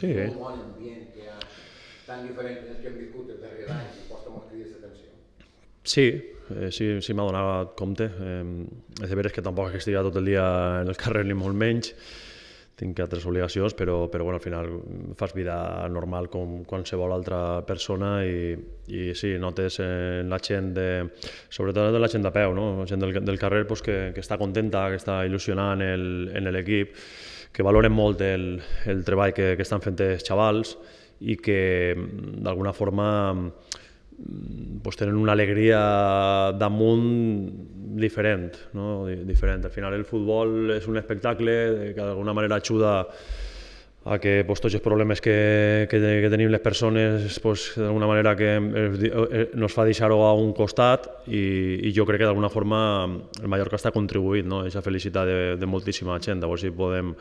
Sí. Eh. Un bon ambient que hi ha tan diferent que hem viscut els darrers anys i costa molt cridar l'atenció. Sí, eh, sí, sí m'adonava compte. Eh, és de veres que tampoc que estigui tot el dia en el carrer ni molt menys, tinc altres obligacions, però, però bueno, al final fas vida normal com qualsevol altra persona i, i sí, notes en la gent, de, sobretot de la gent de peu, no? la gent del, del carrer pues, que, que està contenta, que està il·lusionant el, en l'equip, que valoren molt el, el treball que, que estan fent els xavals i que mm, d'alguna forma mm, pues, tenen una alegria damunt diferent, no? diferent. Al final el futbol és un espectacle que d'alguna manera ajuda a que pues, tots els problemes que, que, que tenim les persones pues, d'alguna manera que ens eh, eh, eh, fa deixar-ho a un costat i, i jo crec que d'alguna forma el Mallorca està contribuït no? a aquesta felicitat de, de moltíssima gent, llavors si podem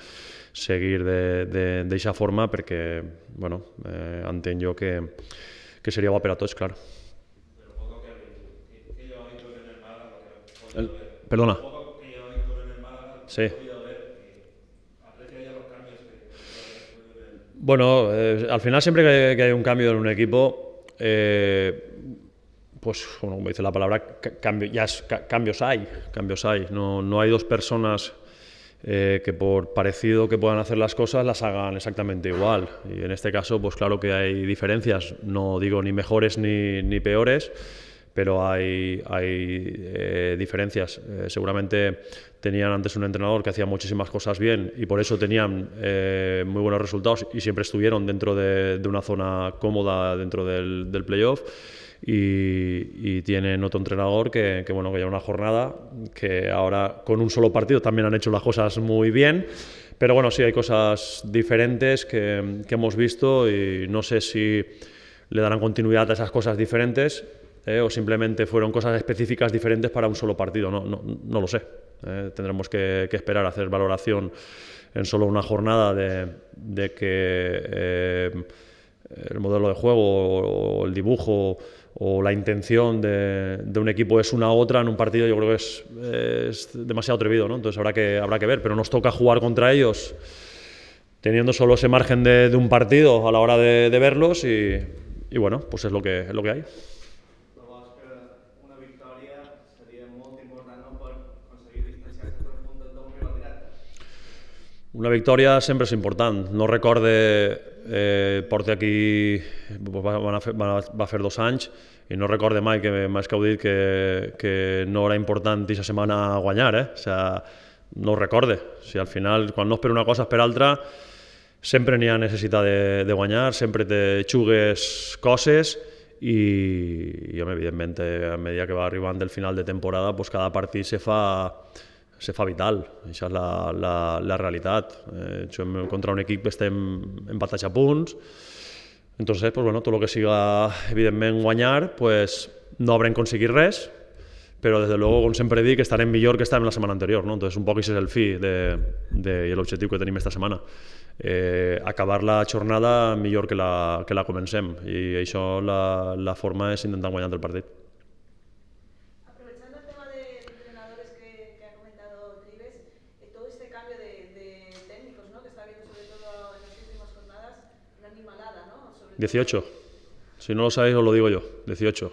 seguir d'aquesta forma perquè bueno, eh, entenc jo que, que seria bo per a tots, clar. El, perdona. Sí. Bueno, eh, al final siempre que hay, un cambio en un equipo, eh, pues como dice la palabra, cambio, ya es, cambios hay, cambios hay. No, hay dos personas eh, que por parecido que puedan hacer las cosas las hagan exactamente igual. Y en este caso, pues claro que hay diferencias, no digo ni mejores ni, ni peores pero hay, hay eh, diferencias. Eh, seguramente tenían antes un entrenador que hacía muchísimas cosas bien y por eso tenían eh, muy buenos resultados y siempre estuvieron dentro de, una zona cómoda dentro del, playoff. Y, y, tienen otro entrenador que, que bueno que ya una jornada que ahora con un solo partido también han hecho las cosas muy bien pero bueno sí hay cosas diferentes que hemos visto y no sé si le darán continuidad a esas cosas diferentes ¿eh? o simplemente fueron cosas específicas diferentes para un solo partido. No, lo sé. ¿eh? tendremos que, esperar a hacer valoración en solo una jornada de, que eh, el modelo de juego o, el dibujo o la intención de, un equipo es una u otra en un partido, yo creo que es, demasiado atrevido, ¿no? Entonces habrá que, habrá que ver, pero nos toca jugar contra ellos teniendo solo ese margen de, un partido a la hora de, verlos y, bueno, pues es lo que, es lo que hay. Una victòria sempre és important. No recorde, eh, porta aquí, va, va, fer, va fer dos anys, i no recorde mai que que dit que, que no era important aquesta setmana guanyar, eh? O sea, no ho recorde. Si al final, quan no espero una cosa, per altra, sempre n'hi ha necessitat de, de guanyar, sempre te xugues coses i, i home, evidentment, a mesura que va arribant del final de temporada, pues, cada partit se fa se fa vital, això és la, la, la realitat. Eh, jo, contra un equip que estem empatats a punts, entonces, pues bueno, tot el que siga, evidentment, guanyar, pues no haurem aconseguit res, però des de luego, com sempre dic, estarem millor que estàvem la setmana anterior, no? Entonces, un poc això és el fi de, de, i l'objectiu que tenim esta setmana. Eh, acabar la jornada millor que la, que la comencem i això la, la forma és intentar guanyar el partit. 18. Si no lo sabéis, os lo digo yo. 18.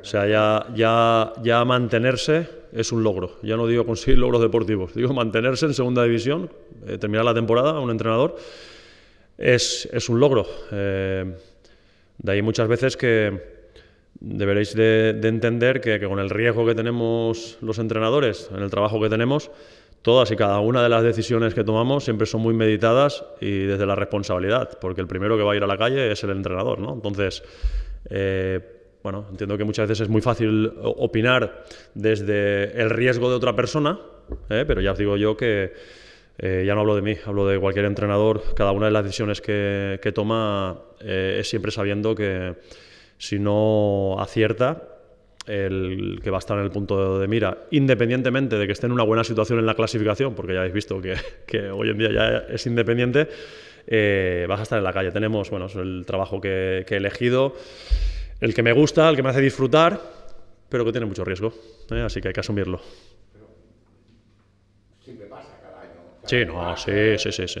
O sea, ya, ya, mantenerse es un logro. Ya no digo conseguir logros deportivos. Digo mantenerse en segunda división, eh, terminar la temporada, un entrenador, es, un logro. Eh, de ahí muchas veces que deberéis de, entender que, con el riesgo que tenemos los entrenadores, en el trabajo que tenemos, todas y cada una de las decisiones que tomamos siempre son muy meditadas y desde la responsabilidad, porque el primero que va a ir a la calle es el entrenador, ¿no? Entonces, eh, bueno, entiendo que muchas veces es muy fácil opinar desde el riesgo de otra persona, ¿eh? pero ya os digo yo que eh, ya no hablo de mí, hablo de cualquier entrenador. Cada una de las decisiones que, toma es siempre sabiendo que si no acierta, el que va a estar en el punto de mira, independientemente de que esté en una buena situación en la clasificación, porque ya habéis visto que, hoy en día ya es independiente, eh, vas a estar en la calle. Tenemos, bueno, el trabajo que, he elegido, el que me gusta, el que me hace disfrutar, pero que tiene mucho riesgo, eh, así que hay que asumirlo. sí, sí, eh, sí.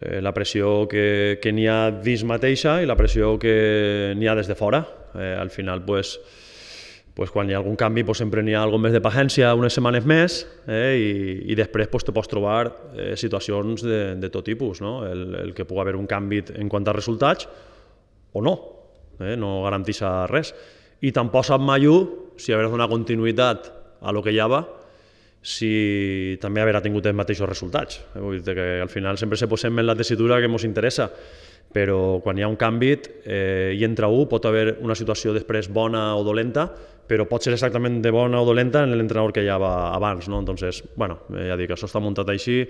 eh, la pressió que, que n'hi ha dins mateixa i la pressió que n'hi ha des de fora. Eh, al final, pues, pues quan hi ha algun canvi pues, sempre n'hi ha algun més de pagència, unes setmanes més, eh, i, i després pues, te pots trobar eh, situacions de, de tot tipus, no? el, el que pugui haver un canvi en quant a resultats o no, eh, no garantitza res. I tampoc sap mai si haver de continuïtat a lo que hi va, si també haurà tingut els mateixos resultats. Eh, vull dir que al final sempre se posem en la tessitura que ens interessa, però quan hi ha un canvi eh, i entra un pot haver una situació després bona o dolenta, però pot ser exactament de bona o dolenta en l'entrenador que hi ja va abans. No? Entonces, bueno, eh, ja dic, això està muntat així,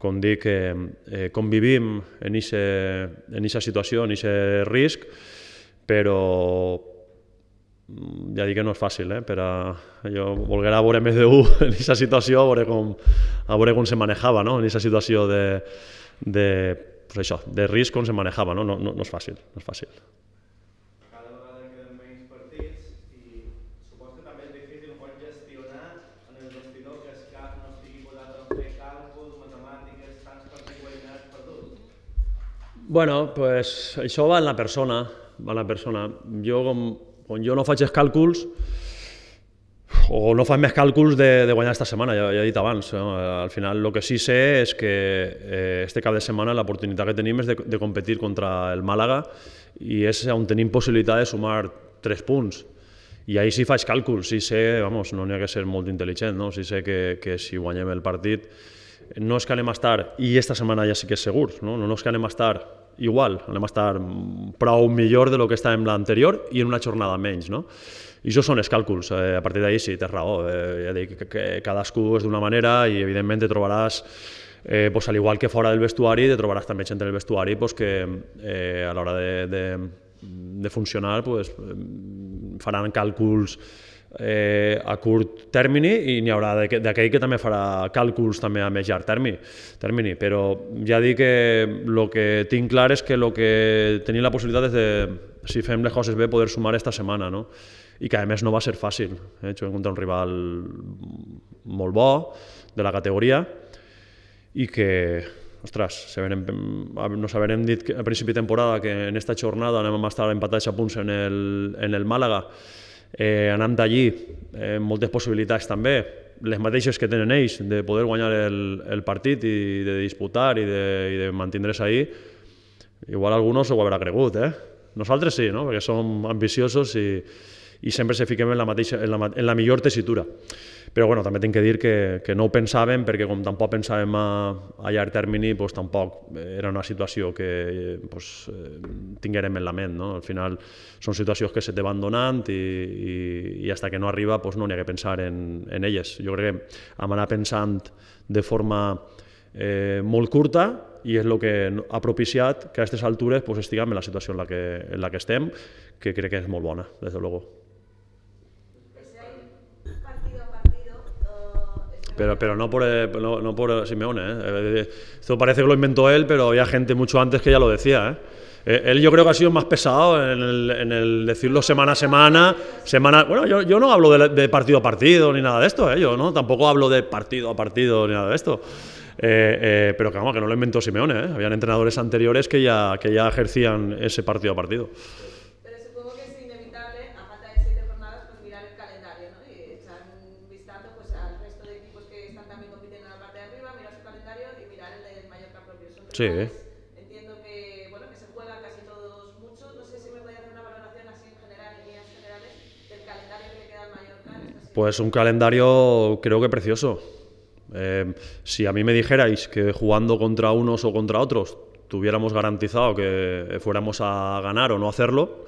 com dic, eh, eh, convivim en aquesta situació, en aquest risc, però ja dic que no és fàcil, eh? però jo volguera veure més d'un en aquesta situació, a veure com, a veure com se manejava, no? en aquesta situació de, de, pues això, de risc com se manejava, no? No, no, no és fàcil, no és fàcil. Bueno, pues això va en la persona, va en la persona. Jo com on jo no faig els càlculs o no faig més càlculs de, de guanyar esta setmana, ja, ja he dit abans. No? Al final, el que sí sé és que eh, este cap de setmana l'oportunitat que tenim és de, de competir contra el Màlaga i és on tenim possibilitat de sumar tres punts. I ahir sí faig càlculs, sí sé, vamos, no n'hi ha que ser molt intel·ligent, no? sí sé que, que si guanyem el partit no és que anem a estar, i esta setmana ja sí que és segur, no, no és que anem a estar igual, anem a estar prou millor de lo que estàvem l'anterior i en una jornada menys, no? I això són els càlculs, eh, a partir d'ahir sí, tens raó, eh, ja dic que, que cadascú és d'una manera i evidentment te trobaràs eh, pues, al igual que fora del vestuari, te trobaràs també gent en el vestuari pues, que eh, a l'hora de, de, de funcionar pues, faran càlculs eh, a curt termini i n'hi haurà d'aquell que també farà càlculs també a més llarg termini, termini. però ja dic que el que tinc clar és que el que tenim la possibilitat és de, si fem les coses bé, poder sumar esta setmana, no? i que a més no va ser fàcil. Eh? Juguem contra un rival molt bo, de la categoria, i que, ostres, saberem, nos haurem dit a principi de temporada que en esta jornada anem a estar empatats a punts en el, en el Màlaga, Eh, anant d'allí, eh, moltes possibilitats també, les mateixes que tenen ells, de poder guanyar el, el partit i de disputar i de, i de mantindre's ahí, igual algú no s'ho haurà cregut, eh? Nosaltres sí, no? perquè som ambiciosos i, i sempre se fiquem en la, mateixa, en la, en la millor tessitura. Però bueno, també tinc que dir que, que no ho pensàvem, perquè com tampoc pensàvem a, a llarg termini, doncs, tampoc eh, era una situació que eh, doncs, eh, tinguérem en la ment. No? Al final són situacions que se te van donant i, i, i hasta que no arriba doncs, no n'hi ha que pensar en, en elles. Jo crec que hem anat pensant de forma eh, molt curta i és el que ha propiciat que a aquestes altures pues, doncs, estiguem en la situació en la que, en la que estem, que crec que és molt bona, des de luego. Pero, pero no, por, eh, no, por Simeone. ¿eh? Esto parece que lo inventó él, pero había gente mucho antes que ya lo decía. ¿eh? Él yo creo que ha sido más pesado en el, decirlo semana a semana. semana bueno, yo, yo no hablo de, partido a partido ni nada de esto. Yo no, tampoco hablo de partido a partido ni nada de esto. pero que, que no lo inventó Simeone, ¿eh? habían entrenadores anteriores que ya, que ya ejercían ese partido a partido. Sí. Entiendo que, bueno, que se juega casi todos mucho. No sé si me a hacer una valoración así en general, en líneas generales, del calendario que le queda al Mallorca. Pues un calendario creo que precioso. Eh, si a mí me dijerais que jugando contra unos o contra otros tuviéramos garantizado que fuéramos a ganar o no hacerlo,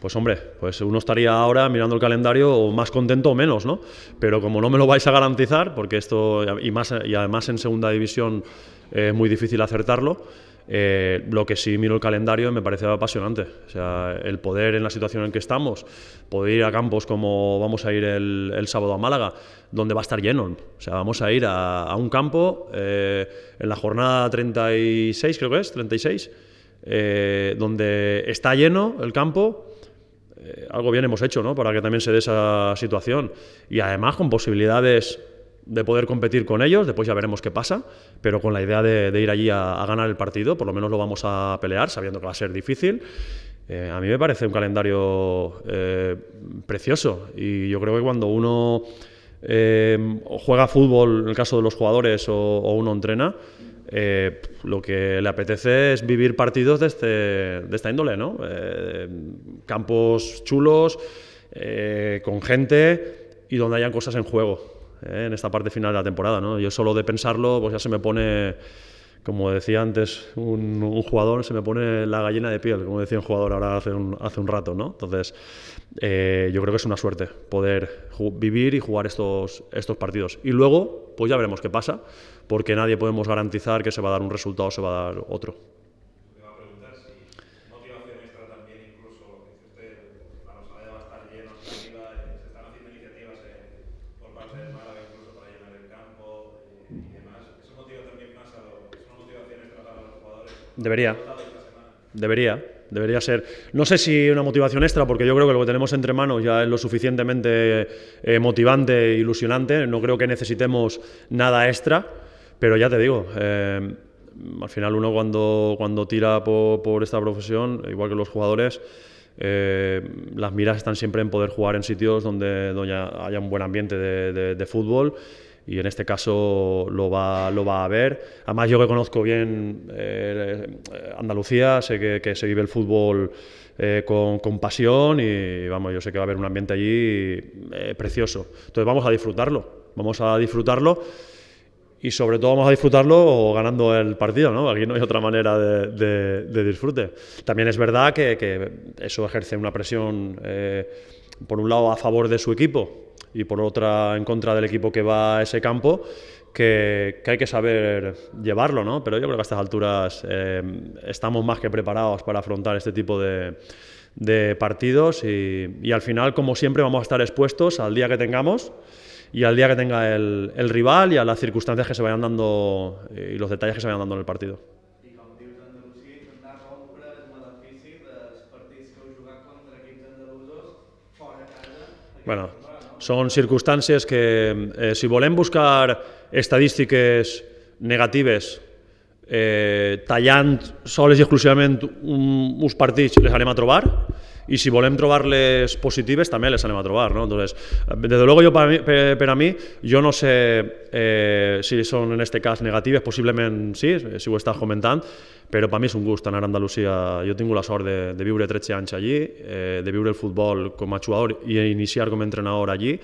pues hombre, pues uno estaría ahora mirando el calendario más contento o menos, ¿no? Pero como no me lo vais a garantizar, porque esto, y, más, y además en segunda división eh, es muy difícil acertarlo, eh, lo que sí miro el calendario me parece apasionante. O sea, el poder en la situación en que estamos, poder ir a campos como vamos a ir el, sábado a Málaga, donde va a estar lleno. O sea, vamos a ir a, un campo eh, en la jornada 36, creo que es, 36, donde está lleno el campo eh, algo bien hemos hecho, ¿no? Para que también se dé esa situación. Y además con posibilidades de poder competir con ellos, después ya veremos qué pasa, pero con la idea de, ir allí a, ganar el partido, por lo menos lo vamos a pelear, sabiendo que va a ser difícil. Eh, a mí me parece un calendario eh, precioso y yo creo que cuando uno juega fútbol, en el caso de los jugadores, o uno entrena, eh, lo que le apetece es vivir partidos de, este, de esta índole, ¿no? Eh, campos chulos, eh, con gente y donde hayan cosas en juego en esta parte final de la temporada, ¿no? Yo solo de pensarlo, pues ya se me pone, como decía antes un, un jugador, se me pone la gallina de piel, como decía un jugador ahora hace un, hace un rato, ¿no? Entonces eh, yo creo que es una suerte poder vivir y jugar estos partidos. Y luego pues ya veremos qué pasa, porque nadie podemos garantizar que se va a dar un resultado o se va a dar otro. Me iba a preguntar si motivaciones tratan bien incluso dice usted, para no estar lleno, eh, se están haciendo iniciativas eh, por parte de Mara, incluso para llenar el campo y demás. ¿Esos motivos también pasan o son motivaciones tratadas por los jugadores? Debería, debería. Debería ser, no sé si una motivación extra, porque yo creo que lo que tenemos entre manos ya es lo suficientemente eh, motivante motivante, ilusionante, no creo que necesitemos nada extra, pero ya te digo, eh, al final uno cuando, cuando tira por, esta profesión, igual que los jugadores, eh, las miras están siempre en poder jugar en sitios donde, haya un buen ambiente de, de fútbol y en este caso lo va, lo va a ver. Además, yo que conozco bien eh, Andalucía, sé que, se vive el fútbol eh, con, con, pasión y vamos, yo sé que va a haber un ambiente allí eh, precioso. Entonces vamos a disfrutarlo, vamos a disfrutarlo y sobre todo vamos a disfrutarlo ganando el partido, ¿no? Aquí no hay otra manera de, de, disfrute. También es verdad que, que, eso ejerce una presión por un lado, a favor de su equipo y por otra, en contra del equipo que va a ese campo, que, hay que saber llevarlo, ¿no? Pero yo creo que a estas alturas eh, estamos más que preparados para afrontar este tipo de, partidos y, al final, como siempre, vamos a estar expuestos al día que tengamos y al día que tenga el, el rival y a las circunstancias que se vayan dando eh, y los detalles que se vayan dando en el partido. bueno, són circumstàncies que, eh, si volem buscar estadístiques negatives eh, tallant soles i exclusivament un, uns partits, les anem a trobar, i si volem trobar-les positives també les anem a trobar. No? Entonces, de luego jo, per a mi, per, per a mi jo no sé eh, si són en este cas negatives, possiblement sí, si ho estàs comentant, però per a mi és un gust anar a Andalusia. Jo he tingut la sort de, de viure 13 anys allí, eh, de viure el futbol com a jugador i iniciar com a entrenador allí,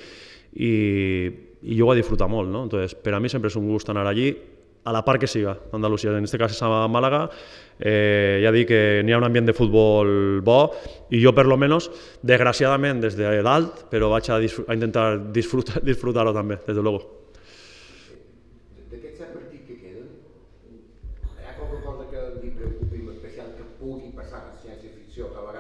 i, i jo ho he disfrutat molt, no? Entonces, per a mi sempre és un gust anar allí, a la par que siga Andalusia, en este cas és a Màlaga, eh, ja dic que n'hi ha un ambient de futbol bo i jo per lo menos, desgraciadament des de dalt, però vaig a, a intentar disfrutar-ho disfrutar també, des de logo. Yeah. cosa que especial que pugui passar a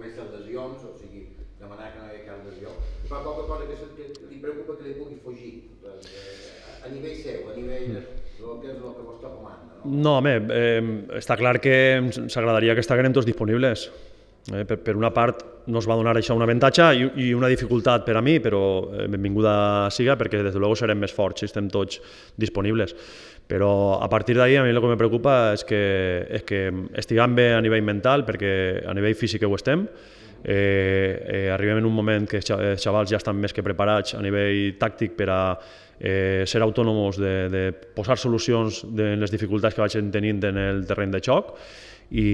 vegades lesions, o sigui, demanar que no hi hagi cosa que, preocupa que pugui fugir, doncs, eh, a nivell a nivell el que és que no? No, home, eh, està clar que ens agradaria que estigueren tots disponibles. Eh, per, per una part no es va donar això un avantatge i, i una dificultat per a mi, però eh, benvinguda siga perquè des de luego serem més forts si estem tots disponibles. Però a partir d'ahir a mi el que me preocupa és que, és que estiguem bé a nivell mental perquè a nivell físic ho estem, eh, eh, arribem en un moment que els eh, xavals ja estan més que preparats a nivell tàctic per a eh, ser autònoms, de, de posar solucions de les dificultats que vagin tenint en el terreny de xoc i,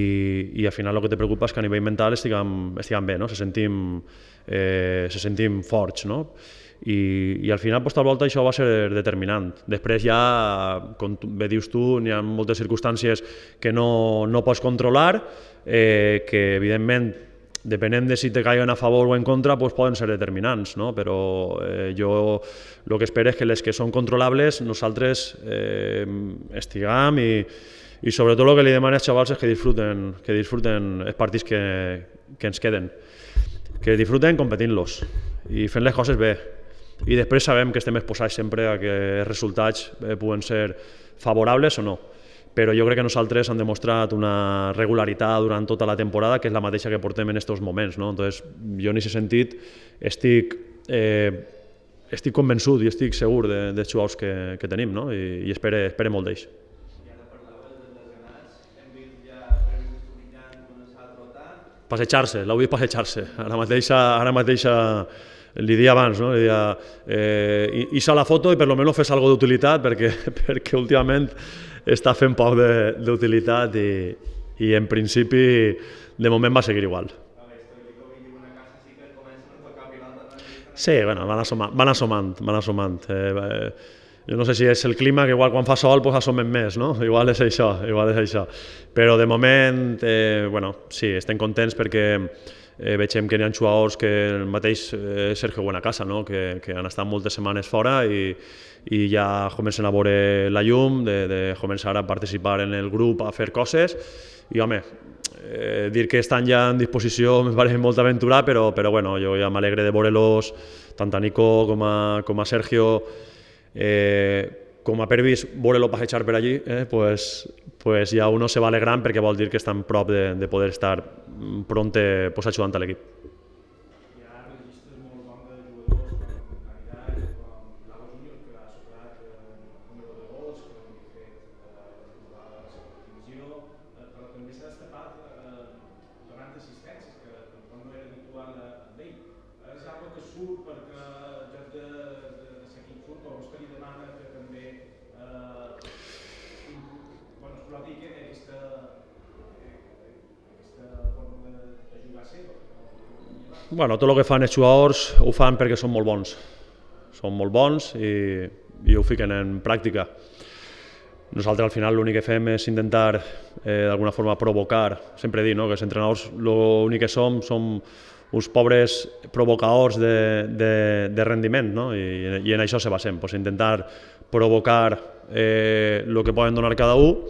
i al final el que te preocupa és que a nivell mental estiguem, estiguem bé, no? se, sentim, eh, se sentim forts. No? I, i al final, posta volta, això va ser determinant. Després ja, com bé dius tu, hi ha moltes circumstàncies que no, no pots controlar, eh, que evidentment depenent de si te caiguen a favor o en contra, pues poden ser determinants, no? però eh, jo el que espero és que les que són controlables nosaltres eh, estiguem i, i sobretot el que li demano als xavals és que disfruten, que disfruten els partits que, que ens queden, que disfruten competint-los i fent les coses bé, i després sabem que estem exposats sempre a que els resultats eh, puguen ser favorables o no però jo crec que nosaltres hem demostrat una regularitat durant tota la temporada que és la mateixa que portem en aquests moments. No? Entonces, jo en aquest sentit estic, eh, estic convençut i estic segur de, de jugadors que, que tenim no? I, i espere, espere molt d'ells. passejar-se, l'heu vist passejar-se. Ara mateixa, ara mateixa li dia abans, no? li dia, eh, isa la foto i per lo menos fes algo d'utilitat perquè, perquè últimament està fent poc d'utilitat i, i en principi de moment va seguir igual. Sí, bueno, van assomant, van assomant, van assomant. Eh, eh, jo no sé si és el clima, que igual quan fa sol pues, assomem més, no? Igual és això, igual és això. Però de moment, eh, bueno, sí, estem contents perquè eh, veiem que hi ha jugadors que el mateix eh, Sergio Buenacasa, no? que, que han estat moltes setmanes fora i, i ja comencen a veure la llum, de, de començar a participar en el grup, a fer coses, i home, eh, dir que estan ja en disposició me pareix molt aventura, però, però bueno, jo ja m'alegre de veure-los, tant a Nico com a, com a Sergio, eh, com a pervis veure-lo passejar per allí, eh, pues, pues ja uno se va alegrant perquè vol dir que estan prop de, de poder estar pronte pues, ajudant a l'equip. Bueno, tot el que fan els jugadors ho fan perquè són molt bons. Són molt bons i, i ho fiquen en pràctica. Nosaltres al final l'únic que fem és intentar eh, d'alguna forma provocar, sempre dir no? que els entrenadors l'únic que som som uns pobres provocadors de, de, de rendiment no? I, i en això se basem, pues, intentar provocar eh, que poden donar cada un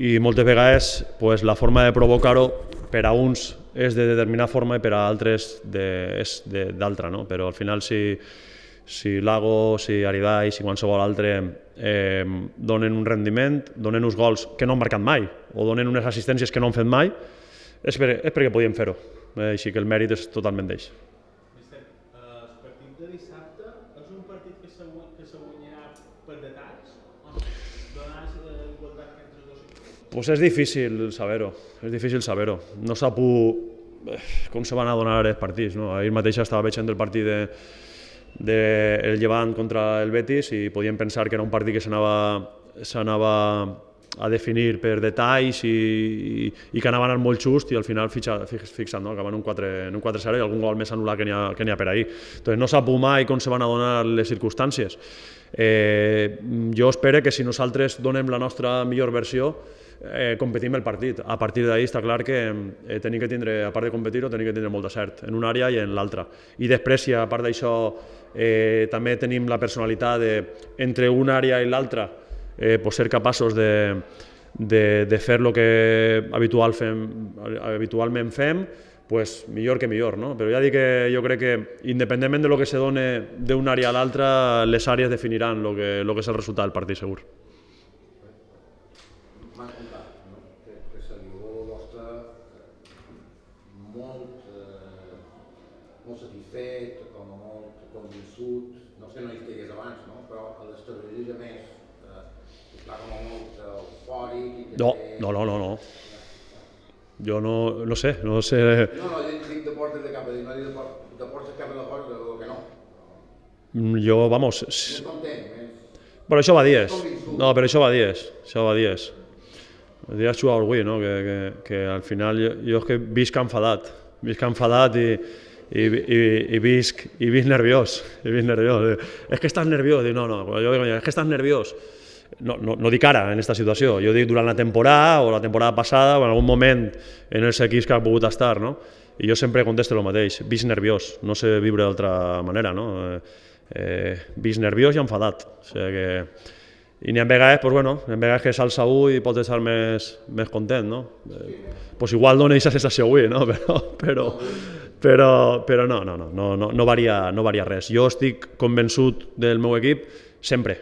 i moltes vegades pues, la forma de provocar-ho per a uns és de determinada forma i per a altres de, és d'altra, no? però al final si, si Lago, si Aridai, si qualsevol altre eh, donen un rendiment, donen uns gols que no han marcat mai o donen unes assistències que no han fet mai, és, per, és perquè podíem fer-ho. Eh, així que el mèrit és totalment d'ells. Pues és difícil saber-ho, és difícil saber-ho. No s'ha eh, pu... com se van a donar els partits, no? Ahir mateix estava veient el partit de, de el Llevant contra el Betis i podíem pensar que era un partit que s'anava a definir per detalls i, i, i que a anar molt just i al final fixa, fix, fixant, no? acaben un 4, en un 4-0 i algun gol més anul·lat que n'hi ha, que ha per ahir. Entonces, no sap mai com se van a donar les circumstàncies. Eh, jo espero que si nosaltres donem la nostra millor versió, eh, competim el partit. A partir d'ahir està clar que eh, tenim que tindre, a part de competir-ho, tenim que tindre molt de cert en una àrea i en l'altra. I després, si a part d'això eh, també tenim la personalitat de, entre una àrea i l'altra, eh, pues ser capaços de, de, de fer el que habitual fem, habitualment fem, pues millor que millor, no? Però ja dic que jo crec que independentment de lo que se done d'una àrea a l'altra, les àrees definiran lo que, lo que és el resultat del partit segur. No, no, no, no, Yo no, no sé, no sé. No, no, yo deportes de cap, no deportes de a la fora, que no. Mm, yo vamos... bueno, eso va a 10. No, pero eso va a 10. Eso va dies. día chua avui, no? Que, que, que al final yo, yo que visc enfadat, visc enfadat y y y i, visc, y visc nerviós, Y visc nerviós. que estás nervioso, Digo, no, no, pues es que estás nervioso. no, no, no dic ara, en aquesta situació, jo dic durant la temporada o la temporada passada o en algun moment en els equips que ha pogut estar, no? I jo sempre contesto el mateix, vist nerviós, no sé viure d'altra manera, no? Eh, eh, vist nerviós i enfadat. O sigui que... I n'hi ha vegades, pues, bueno, n'hi ha vegades que s'alça avui i pots estar més, més content, no? Eh, pues igual dona aquesta sensació avui, no? Però, però, però, però no, no, no, no, no, no, varia, no varia res. Jo estic convençut del meu equip sempre,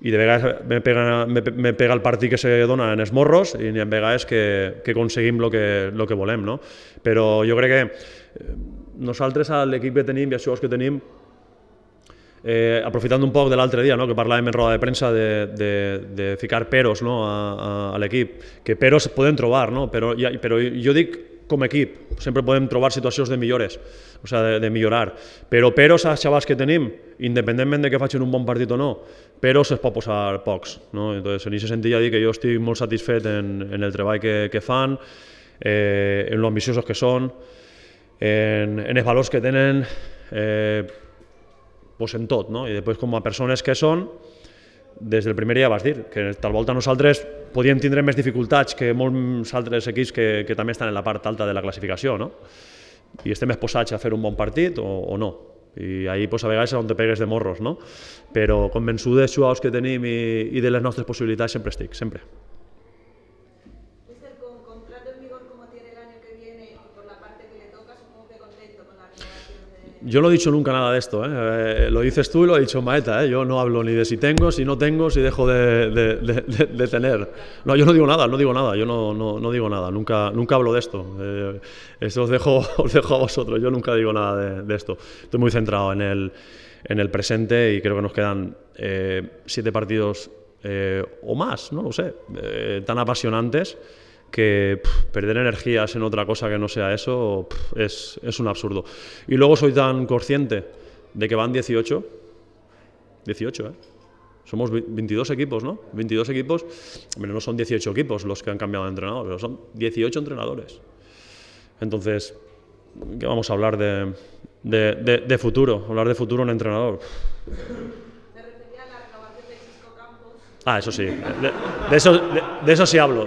i de vegades me pega, me, me pega el partit que se dona en els morros i en vegades que, que aconseguim el que, lo que volem. No? Però jo crec que eh, nosaltres l'equip que tenim i els jugadors que tenim Eh, aprofitant un poc de l'altre dia, no? que parlàvem en roda de premsa de, de, de ficar peros no? a, a, a l'equip, que peros podem trobar, no? però, ja, però jo dic com a equip, sempre podem trobar situacions de millores, o sigui, de, de millorar, però peros als xavals que tenim, independentment de que facin un bon partit o no, però se'ls pot posar pocs. No? Entonces, en aquest sentit ja dic que jo estic molt satisfet en, en el treball que, que fan, eh, en lo ambiciosos que són, en, en els valors que tenen, eh, pues en tot, no? i després com a persones que són, des del primer dia vas dir que tal volta nosaltres podíem tindre més dificultats que molts altres equips que, que també estan en la part alta de la classificació, no? i estem exposats a fer un bon partit o, o no. I ahir pues, a vegades és on te pegues de morros, no? Però convençut dels jugadors que tenim i, i de les nostres possibilitats sempre estic, sempre. Yo no he dicho nunca nada de esto, ¿eh? ¿eh? lo dices tú y lo ha dicho Maeta, ¿eh? yo no hablo ni de si tengo, si no tengo, si dejo de, de, tener. No, yo no digo nada, no digo nada, yo no, no, no digo nada, nunca, nunca hablo de esto. Eh, esto os dejo, os dejo a vosotros, yo nunca digo nada de, esto. Estoy muy centrado en el, en el presente y creo que nos quedan eh, siete partidos o más, no lo sé, tan apasionantes que perder energías en otra cosa que no sea eso es, un absurdo. Y luego soy tan consciente de que van 18, 18, ¿eh? Somos 22 equipos, ¿no? 22 equipos, pero no son 18 equipos los que han cambiado de entrenador, pero son 18 entrenadores. Entonces, ¿qué vamos a hablar de, de, de, futuro? Hablar de futuro en entrenador. Ah, eso sí. De, eso, de, de, eso sí hablo.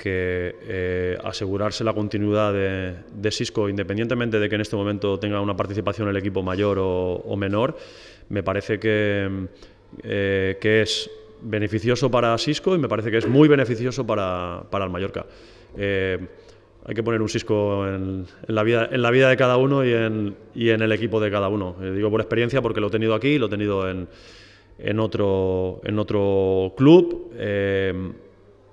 que eh, asegurarse la continuidad de, Cisco, independientemente de que en este momento tenga una participación el equipo mayor o, menor, me parece que, eh, que, es beneficioso para Cisco y me parece que es muy beneficioso para, el Mallorca. Eh, hay que poner un Cisco en, la, vida, en la vida de cada uno y en, el equipo de cada uno. digo por experiencia porque lo he tenido aquí, lo he tenido en, en, otro, en otro club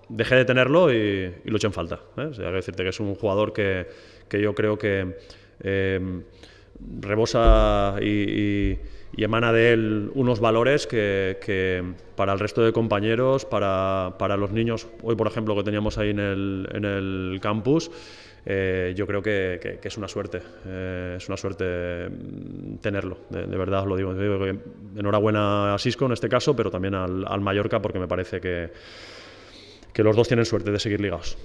dejé de tenerlo y, lo eché en falta. ¿eh? O decirte que es un jugador que, yo creo que em, rebosa y, emana de él unos valores que, para el resto de compañeros, para, los niños, hoy por ejemplo que teníamos ahí en el, en el campus, eh, yo creo que, es una suerte, eh, es una suerte mm, tenerlo, de, verdad os lo digo. Enhorabuena a Cisco en este caso, pero también al Mallorca porque me parece que que los dos tienen suerte de seguir ligados.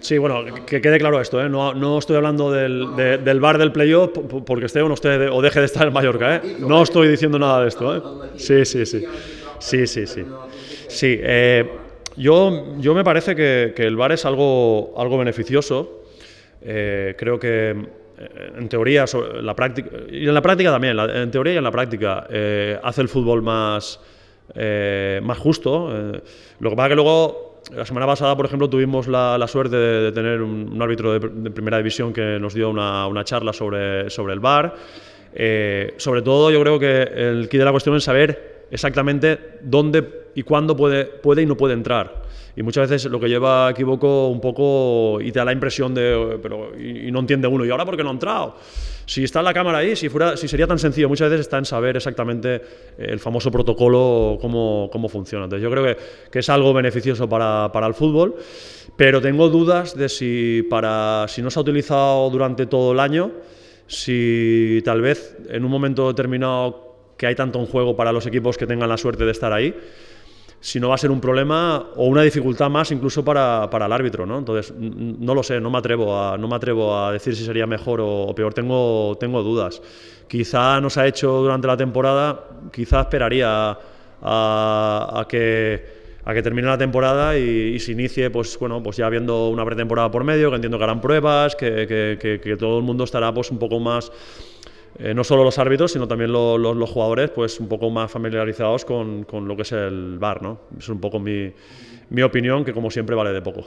Sí, bueno, que quede claro esto, ¿eh? no, no estoy hablando del, del bar del playoff porque esté o o deje de estar en Mallorca, ¿eh? no ¿eh? estoy diciendo nada de esto. Sí, sí, sí. Sí, sí, sí. Sí, yo, yo me parece que, el bar es algo, algo beneficioso eh, creo que eh, en teoría, la práctica, y en la práctica también, en teoría y en la práctica, eh, hace el fútbol más, más justo. lo que pasa es que luego, la semana pasada, por ejemplo, tuvimos la, suerte de, tener un, árbitro de, primera división que nos dio una, charla sobre, sobre el VAR. sobre todo, yo creo que el quid de la cuestión es saber exactamente dónde y cuándo puede, puede y no puede entrar. Y muchas veces lo que lleva equivoco un poco y te da la impresión de, pero, y, no entiende uno, ¿y ahora por qué no ha entrado? Si está la cámara ahí, si, fuera, si sería tan sencillo, muchas veces está en saber exactamente el famoso protocolo, cómo, cómo funciona. Entonces yo creo que, que es algo beneficioso para, para, el fútbol, pero tengo dudas de si, para, si no se ha utilizado durante todo el año, si tal vez en un momento determinado que hay tanto en juego para los equipos que tengan la suerte de estar ahí, si no va a ser un problema o una dificultad más incluso para, el árbitro, ¿no? Entonces, no lo sé, no me atrevo a, no me atrevo a decir si sería mejor o, peor, tengo, tengo dudas. Quizá nos ha hecho durante la temporada, quizá esperaría a, que que termine la temporada y, se inicie, pues bueno, pues ya habiendo una pretemporada por medio, que entiendo que harán pruebas, que, todo el mundo estará pues un poco más eh, no solo los árbitros, sino también los jugadores, pues un poco más familiarizados con, con, lo que es el VAR, ¿no? Es un poco mi opinión, que como siempre vale de poco.